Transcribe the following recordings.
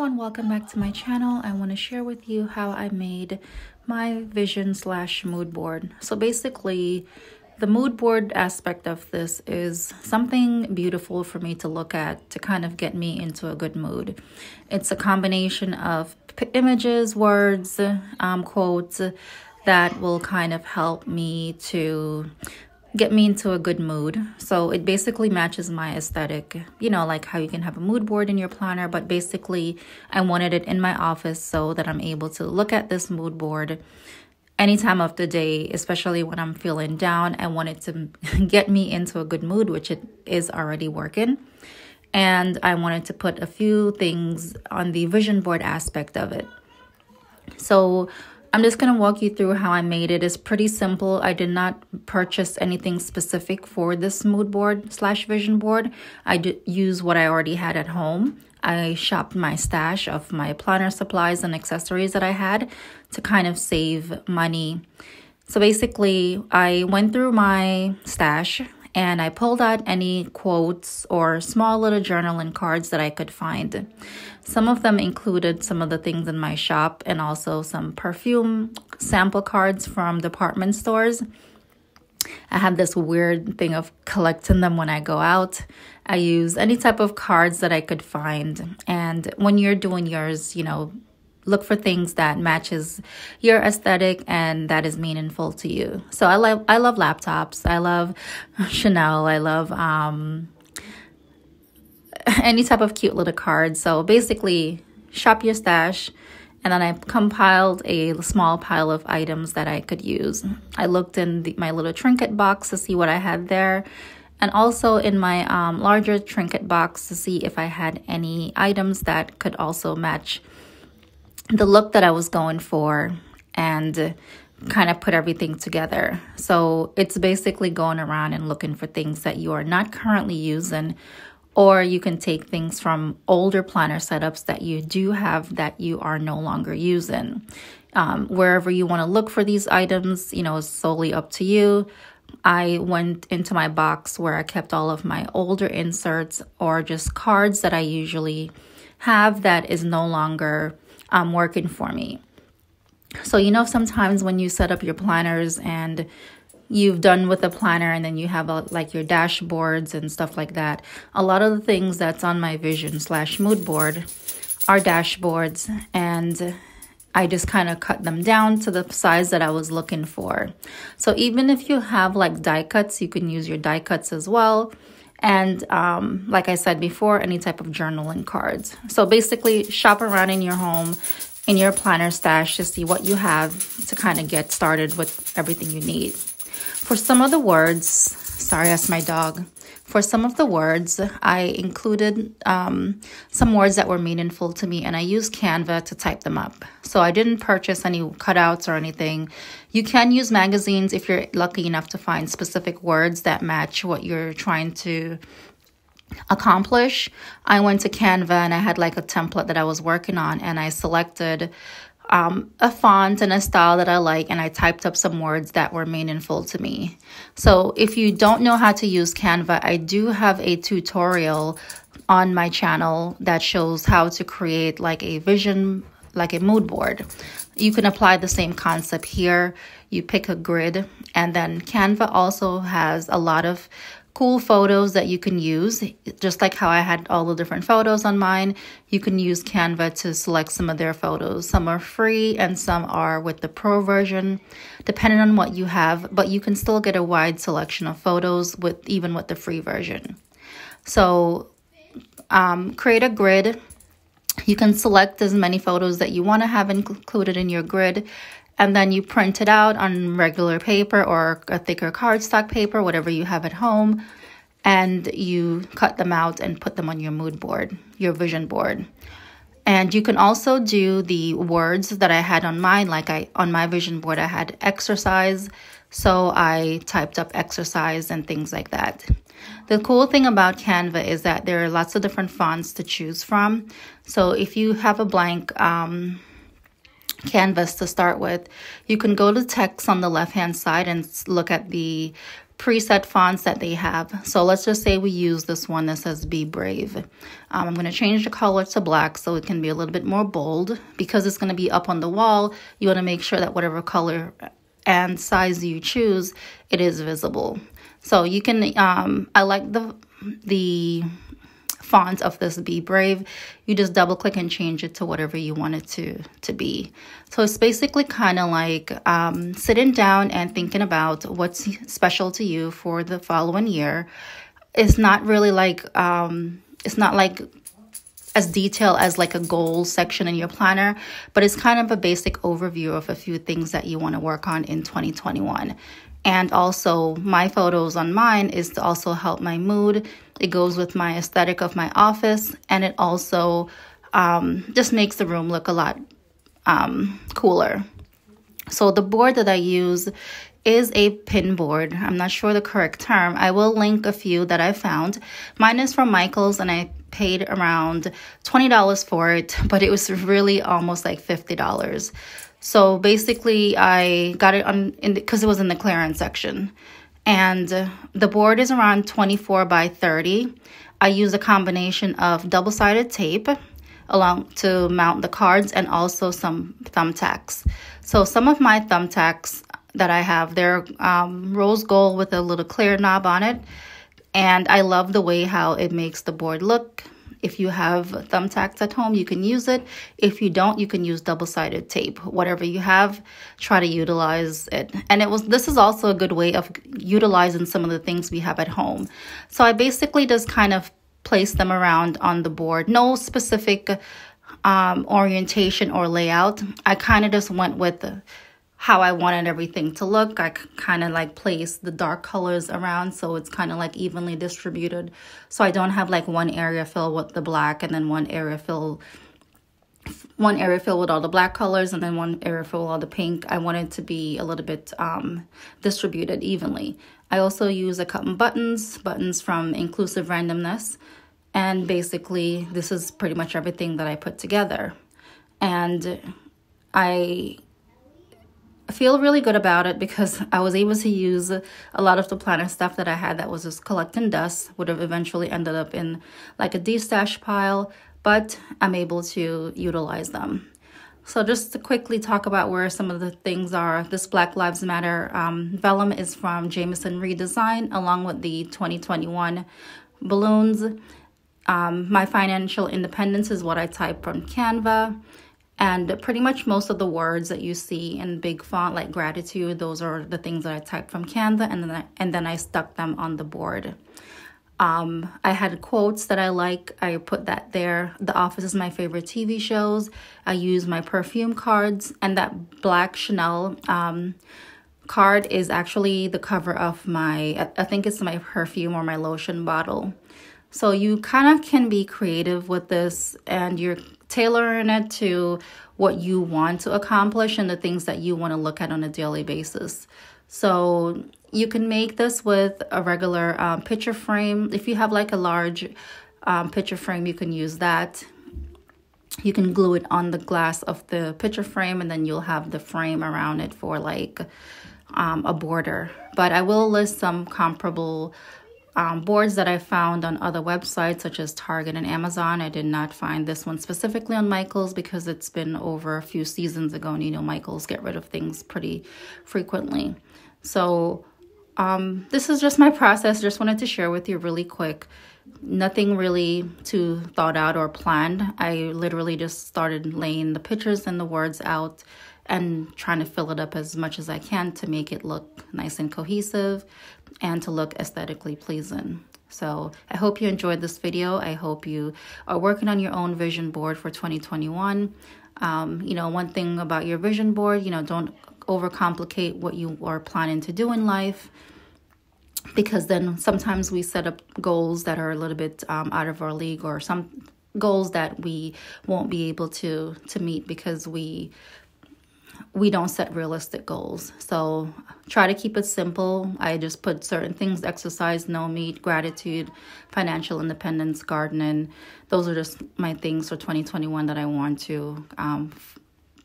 everyone welcome back to my channel i want to share with you how i made my vision slash mood board so basically the mood board aspect of this is something beautiful for me to look at to kind of get me into a good mood it's a combination of images words um, quotes that will kind of help me to get me into a good mood. So it basically matches my aesthetic, you know, like how you can have a mood board in your planner, but basically I wanted it in my office so that I'm able to look at this mood board any time of the day, especially when I'm feeling down. I wanted to get me into a good mood, which it is already working. And I wanted to put a few things on the vision board aspect of it. So I'm just going to walk you through how I made it. It's pretty simple. I did not purchase anything specific for this mood board slash vision board. I did use what I already had at home. I shopped my stash of my planner supplies and accessories that I had to kind of save money. So basically, I went through my stash and I pulled out any quotes or small little journaling cards that I could find. Some of them included some of the things in my shop and also some perfume sample cards from department stores. I have this weird thing of collecting them when I go out. I use any type of cards that I could find. And when you're doing yours, you know, look for things that matches your aesthetic and that is meaningful to you. So I love I love laptops. I love Chanel. I love um, any type of cute little card. So basically, shop your stash. And then I compiled a small pile of items that I could use. I looked in the, my little trinket box to see what I had there and also in my um, larger trinket box to see if I had any items that could also match the look that I was going for and kind of put everything together. So it's basically going around and looking for things that you are not currently using, or you can take things from older planner setups that you do have that you are no longer using. Um, wherever you want to look for these items, you know, is solely up to you. I went into my box where I kept all of my older inserts or just cards that I usually have that is no longer um, working for me. So, you know, sometimes when you set up your planners and you've done with a planner and then you have a, like your dashboards and stuff like that, a lot of the things that's on my vision slash mood board are dashboards and I just kind of cut them down to the size that I was looking for. So even if you have like die cuts, you can use your die cuts as well and um, like I said before, any type of journaling cards. So basically, shop around in your home, in your planner stash to see what you have to kind of get started with everything you need. For some of the words, sorry, that's my dog for some of the words, I included um, some words that were meaningful to me, and I used Canva to type them up. So I didn't purchase any cutouts or anything. You can use magazines if you're lucky enough to find specific words that match what you're trying to accomplish. I went to Canva and I had like a template that I was working on, and I selected um, a font and a style that I like, and I typed up some words that were meaningful to me. So if you don't know how to use Canva, I do have a tutorial on my channel that shows how to create like a vision, like a mood board. You can apply the same concept here. You pick a grid, and then Canva also has a lot of cool photos that you can use. Just like how I had all the different photos on mine, you can use Canva to select some of their photos. Some are free and some are with the pro version, depending on what you have, but you can still get a wide selection of photos with even with the free version. So um, create a grid. You can select as many photos that you want to have included in your grid and then you print it out on regular paper or a thicker cardstock paper, whatever you have at home, and you cut them out and put them on your mood board, your vision board. And you can also do the words that I had on mine, like I on my vision board I had exercise, so I typed up exercise and things like that. The cool thing about Canva is that there are lots of different fonts to choose from. So if you have a blank um, canvas to start with. You can go to text on the left hand side and look at the preset fonts that they have. So let's just say we use this one that says Be Brave. Um, I'm going to change the color to black so it can be a little bit more bold. Because it's going to be up on the wall, you want to make sure that whatever color uh, and size you choose, it is visible. So you can, um, I like the, the font of this Be Brave, you just double click and change it to whatever you want it to, to be. So it's basically kind of like um, sitting down and thinking about what's special to you for the following year. It's not really like, um, it's not like as detailed as like a goal section in your planner, but it's kind of a basic overview of a few things that you want to work on in 2021. And also, my photos on mine is to also help my mood. It goes with my aesthetic of my office, and it also um, just makes the room look a lot um, cooler. So, the board that I use is a pin board. I'm not sure the correct term. I will link a few that I found. Mine is from Michaels, and I paid around $20 for it, but it was really almost like $50. So basically, I got it on because it was in the clearance section, and the board is around 24 by 30. I use a combination of double-sided tape along to mount the cards and also some thumbtacks. So some of my thumbtacks that I have, they're um, rose gold with a little clear knob on it. And I love the way how it makes the board look if you have thumbtacks at home, you can use it. If you don't, you can use double-sided tape. Whatever you have, try to utilize it. And it was this is also a good way of utilizing some of the things we have at home. So I basically just kind of place them around on the board. No specific um, orientation or layout. I kind of just went with the how I wanted everything to look. I kind of like place the dark colors around so it's kind of like evenly distributed. So I don't have like one area filled with the black and then one area filled one area filled with all the black colors and then one area filled with all the pink. I wanted to be a little bit um, distributed evenly. I also use a couple buttons, buttons from Inclusive Randomness. And basically, this is pretty much everything that I put together. And I I feel really good about it because I was able to use a lot of the planner stuff that I had that was just collecting dust would have eventually ended up in like a D-stash pile, but I'm able to utilize them. So just to quickly talk about where some of the things are, this Black Lives Matter um, vellum is from Jameson Redesign along with the 2021 balloons. Um, my financial independence is what I type from Canva. And pretty much most of the words that you see in big font, like gratitude, those are the things that I typed from Canva and then I, and then I stuck them on the board. Um, I had quotes that I like. I put that there. The Office is my favorite TV shows. I use my perfume cards, and that black Chanel um, card is actually the cover of my, I think it's my perfume or my lotion bottle. So you kind of can be creative with this and you're tailoring it to what you want to accomplish and the things that you want to look at on a daily basis. So you can make this with a regular um, picture frame. If you have like a large um, picture frame, you can use that. You can glue it on the glass of the picture frame and then you'll have the frame around it for like um, a border. But I will list some comparable um, boards that I found on other websites such as Target and Amazon. I did not find this one specifically on Michaels because it's been over a few seasons ago and you know Michaels get rid of things pretty frequently. So um, this is just my process. Just wanted to share with you really quick. Nothing really too thought out or planned. I literally just started laying the pictures and the words out and trying to fill it up as much as I can to make it look nice and cohesive and to look aesthetically pleasing. So I hope you enjoyed this video. I hope you are working on your own vision board for 2021. Um, you know, one thing about your vision board, you know, don't overcomplicate what you are planning to do in life because then sometimes we set up goals that are a little bit um, out of our league or some goals that we won't be able to to meet because we we don't set realistic goals. So try to keep it simple. I just put certain things exercise, no meat, gratitude, financial independence, gardening. Those are just my things for 2021 that I want to um,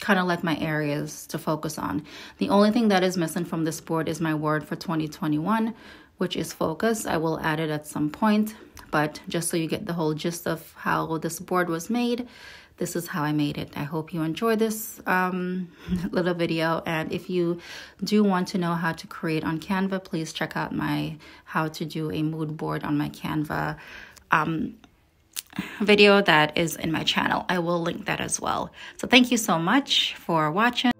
kind of like my areas to focus on. The only thing that is missing from this board is my word for 2021, which is focus. I will add it at some point, but just so you get the whole gist of how this board was made, this is how I made it. I hope you enjoy this um, little video. And if you do want to know how to create on Canva, please check out my how to do a mood board on my Canva um, video that is in my channel. I will link that as well. So thank you so much for watching.